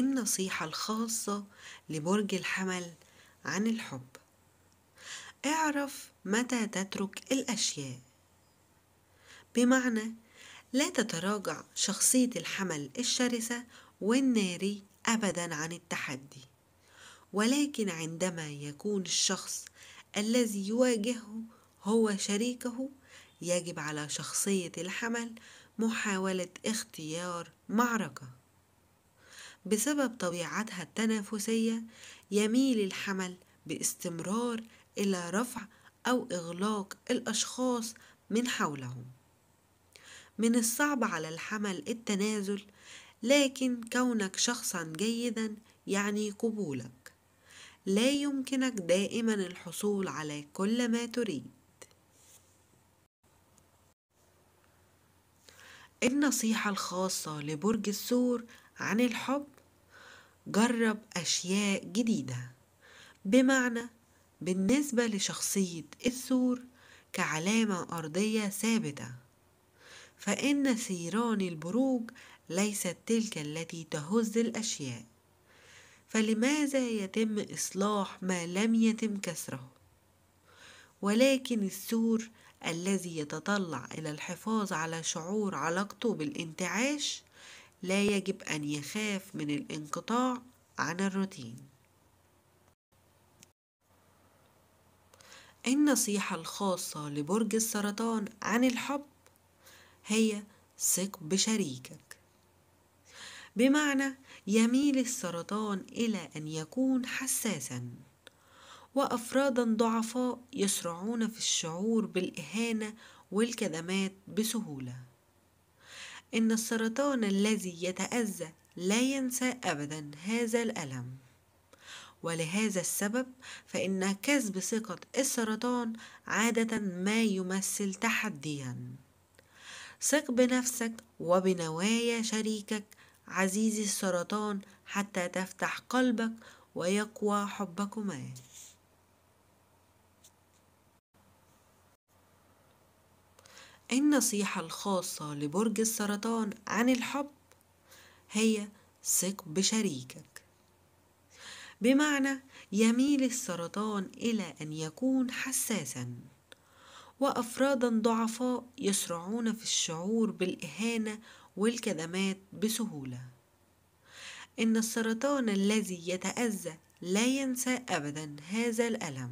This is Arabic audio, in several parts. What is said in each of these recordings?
النصيحة الخاصة لبرج الحمل عن الحب اعرف متى تترك الأشياء بمعنى لا تتراجع شخصية الحمل الشرسة والناري أبدا عن التحدي ولكن عندما يكون الشخص الذي يواجهه هو شريكه يجب على شخصية الحمل محاولة اختيار معركة بسبب طبيعتها التنافسية يميل الحمل باستمرار إلى رفع أو إغلاق الأشخاص من حولهم من الصعب على الحمل التنازل لكن كونك شخصا جيدا يعني قبولك لا يمكنك دائما الحصول على كل ما تريد النصيحة الخاصة لبرج السور عن الحب جرب أشياء جديدة بمعنى بالنسبة لشخصية الثور كعلامة أرضية ثابتة فإن سيران البروج ليست تلك التي تهز الأشياء فلماذا يتم إصلاح ما لم يتم كسره ولكن السور الذي يتطلع إلى الحفاظ على شعور علاقته بالانتعاش لا يجب أن يخاف من الانقطاع عن الروتين النصيحة الخاصة لبرج السرطان عن الحب هي ثق بشريكك بمعنى يميل السرطان إلى أن يكون حساسا وأفرادا ضعفاء يسرعون في الشعور بالإهانة والكدمات بسهولة إن السرطان الذي يتأذى لا ينسى أبدا هذا الألم ولهذا السبب فإن كسب ثقة السرطان عادة ما يمثل تحديا ثق بنفسك وبنوايا شريكك عزيزي السرطان حتى تفتح قلبك ويقوى حبكما النصيحة الخاصة لبرج السرطان عن الحب هي ثق بشريكك بمعنى يميل السرطان إلى أن يكون حساسا وأفرادا ضعفاء يسرعون في الشعور بالإهانة والكدمات بسهولة إن السرطان الذي يتأذى لا ينسى أبدا هذا الألم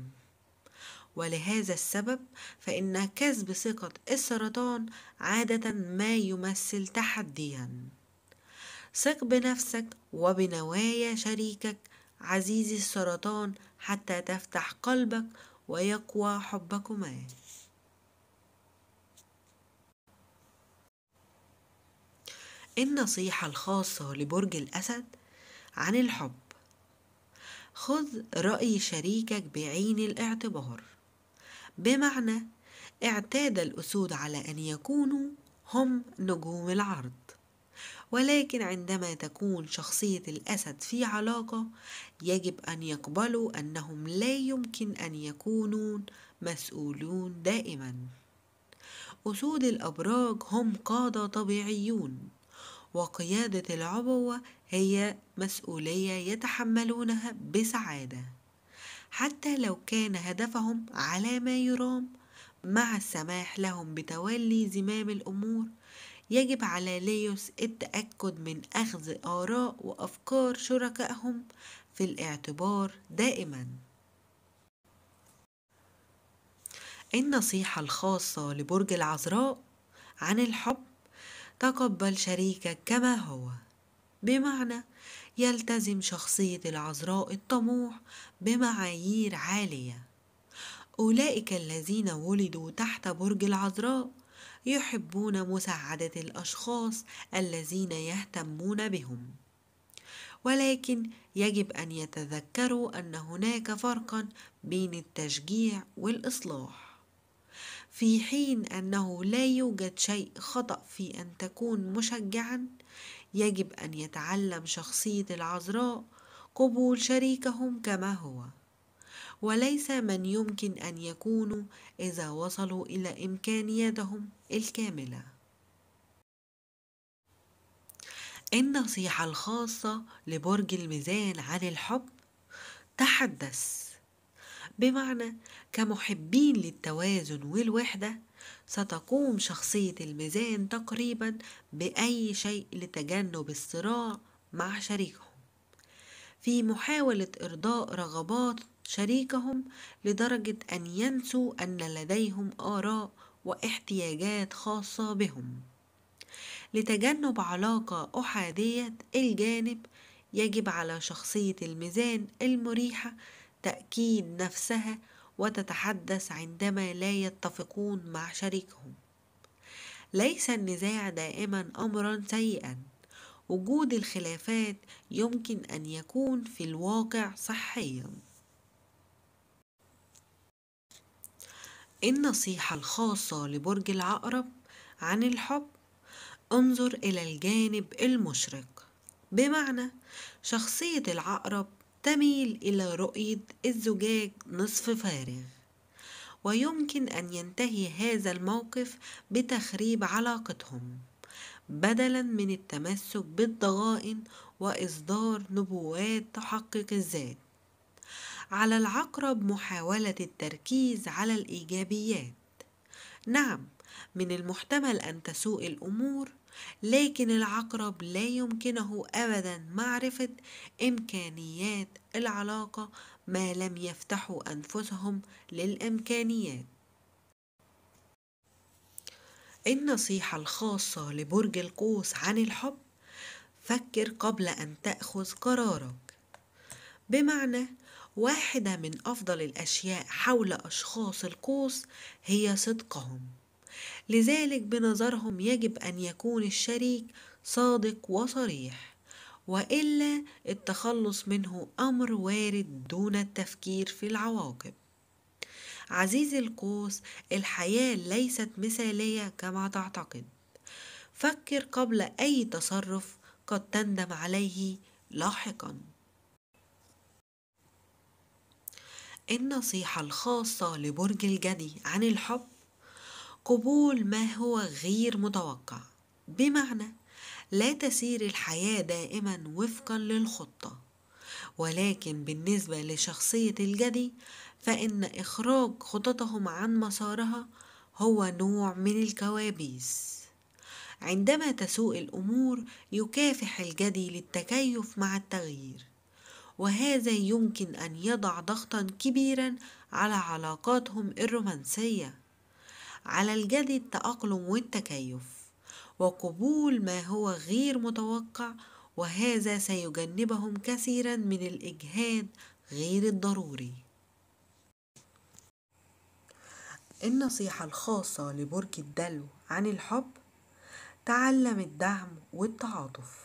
ولهذا السبب فإن كسب ثقة السرطان عادة ما يمثل تحديا ثق بنفسك وبنوايا شريكك عزيزي السرطان حتى تفتح قلبك ويقوى حبكما النصيحة الخاصة لبرج الأسد عن الحب خذ رأي شريكك بعين الاعتبار بمعنى اعتاد الأسود على أن يكونوا هم نجوم العرض ولكن عندما تكون شخصية الأسد في علاقة يجب أن يقبلوا أنهم لا يمكن أن يكونوا مسؤولون دائما أسود الأبراج هم قادة طبيعيون وقيادة العبوة هي مسؤولية يتحملونها بسعادة حتى لو كان هدفهم على ما يرام مع السماح لهم بتولي زمام الأمور يجب على ليوس التأكد من أخذ آراء وأفكار شركائهم في الاعتبار دائما النصيحة الخاصة لبرج العذراء عن الحب تقبل شريكك كما هو بمعنى يلتزم شخصية العذراء الطموح بمعايير عالية أولئك الذين ولدوا تحت برج العذراء يحبون مساعدة الأشخاص الذين يهتمون بهم ولكن يجب أن يتذكروا أن هناك فرقا بين التشجيع والإصلاح في حين أنه لا يوجد شيء خطأ في أن تكون مشجعا يجب أن يتعلم شخصية العذراء قبول شريكهم كما هو وليس من يمكن أن يكونوا إذا وصلوا إلى إمكانياتهم الكاملة النصيحة الخاصة لبرج الميزان عن الحب تحدث بمعنى كمحبين للتوازن والوحدة ستقوم شخصية الميزان تقريبا بأي شيء لتجنب الصراع مع شريكهم في محاولة إرضاء رغبات شريكهم لدرجة أن ينسوا أن لديهم آراء واحتياجات خاصة بهم لتجنب علاقة أحادية الجانب يجب على شخصية الميزان المريحة تأكيد نفسها وتتحدث عندما لا يتفقون مع شريكهم ليس النزاع دائما امرا سيئا وجود الخلافات يمكن ان يكون في الواقع صحيا النصيحه الخاصه لبرج العقرب عن الحب انظر الى الجانب المشرق بمعنى شخصيه العقرب تميل إلى رؤية الزجاج نصف فارغ ويمكن أن ينتهي هذا الموقف بتخريب علاقتهم بدلا من التمسك بالضغائن وإصدار نبوات تحقق الذات على العقرب محاولة التركيز على الإيجابيات نعم من المحتمل أن تسوء الأمور لكن العقرب لا يمكنه أبدا معرفة إمكانيات العلاقة ما لم يفتحوا أنفسهم للإمكانيات النصيحة الخاصة لبرج القوس عن الحب فكر قبل أن تأخذ قرارك بمعنى واحدة من أفضل الأشياء حول أشخاص القوس هي صدقهم لذلك بنظرهم يجب أن يكون الشريك صادق وصريح وإلا التخلص منه أمر وارد دون التفكير في العواقب عزيزي القوس الحياة ليست مثالية كما تعتقد فكر قبل أي تصرف قد تندم عليه لاحقا النصيحة الخاصة لبرج الجدي عن الحب قبول ما هو غير متوقع بمعنى لا تسير الحياه دائما وفقا للخطه ولكن بالنسبه لشخصيه الجدي فان اخراج خططهم عن مسارها هو نوع من الكوابيس عندما تسوء الامور يكافح الجدي للتكيف مع التغيير وهذا يمكن ان يضع ضغطا كبيرا على علاقاتهم الرومانسيه على الجدي التأقلم والتكيف وقبول ما هو غير متوقع وهذا سيجنبهم كثيرا من الإجهاد غير الضروري النصيحة الخاصة لبرج الدلو عن الحب تعلم الدعم والتعاطف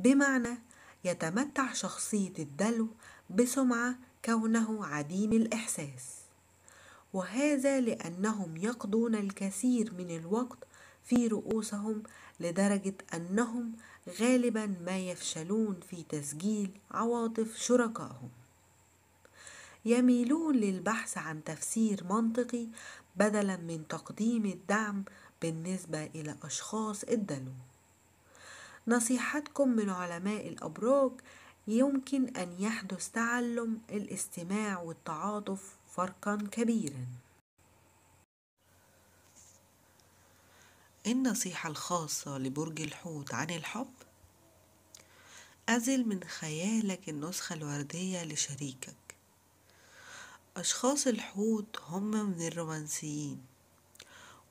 بمعنى يتمتع شخصية الدلو بسمعة كونه عديم الإحساس وهذا لأنهم يقضون الكثير من الوقت في رؤوسهم لدرجة أنهم غالبا ما يفشلون في تسجيل عواطف شركائهم يميلون للبحث عن تفسير منطقي بدلا من تقديم الدعم بالنسبة إلى أشخاص ادلوا نصيحتكم من علماء الأبراج يمكن أن يحدث تعلم الاستماع والتعاطف فرقا كبيرا النصيحة الخاصة لبرج الحوت عن الحب أزل من خيالك النسخة الوردية لشريكك أشخاص الحوت هم من الرومانسيين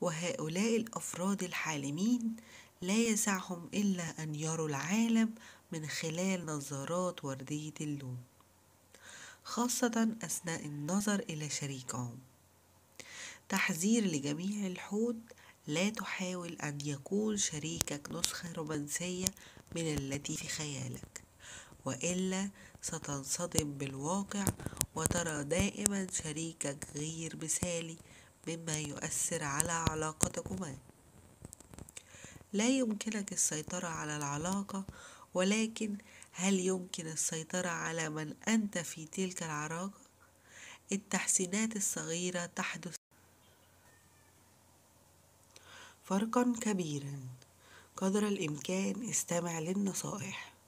وهؤلاء الأفراد الحالمين لا يسعهم إلا أن يروا العالم من خلال نظارات وردية اللون خاصة أثناء النظر إلى شريكهم تحذير لجميع الحوت لا تحاول أن يكون شريكك نسخة رومانسية من التي في خيالك وإلا ستنصدم بالواقع وترى دائما شريكك غير مثالي مما يؤثر على علاقتكما لا يمكنك السيطرة على العلاقة ولكن هل يمكن السيطرة على من أنت في تلك العراقة؟ التحسينات الصغيرة تحدث فرقا كبيرا قدر الإمكان استمع للنصائح